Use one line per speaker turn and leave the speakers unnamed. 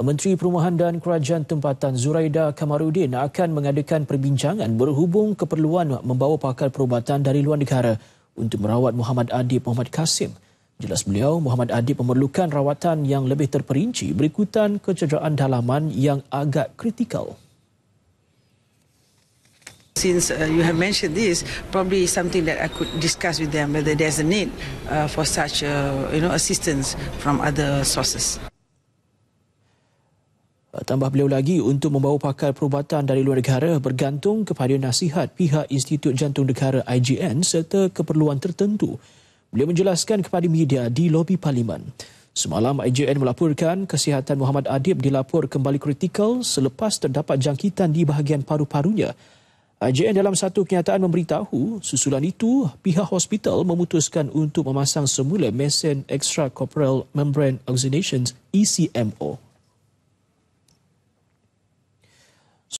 Menteri Perumahan dan Kerajaan Tempatan Zuraida Kamarudin akan mengadakan perbincangan berhubung keperluan membawa pakar perubatan dari luar negara untuk merawat Muhammad Adib Muhammad Kasim. Jelas beliau, Muhammad Adib memerlukan rawatan yang lebih terperinci berikutan kecederaan dalaman yang agak kritikal.
Since uh, you have mentioned this, probably something that I could discuss with them whether there's a need uh, for such uh, you know assistance from other sources.
Eh, tambah beliau lagi untuk membawa pakar perubatan dari luar negara bergantung kepada nasihat pihak Institut Jantung Negara IGN serta keperluan tertentu. Beliau menjelaskan kepada media di lobi parlimen. Semalam IGN melaporkan kesihatan Muhammad Adib dilapor kembali kritikal selepas terdapat jangkitan di bahagian paru-parunya. IGN dalam satu kenyataan memberitahu susulan itu pihak hospital memutuskan untuk memasang semula mesin extracorporeal membrane oxygenation ECMO.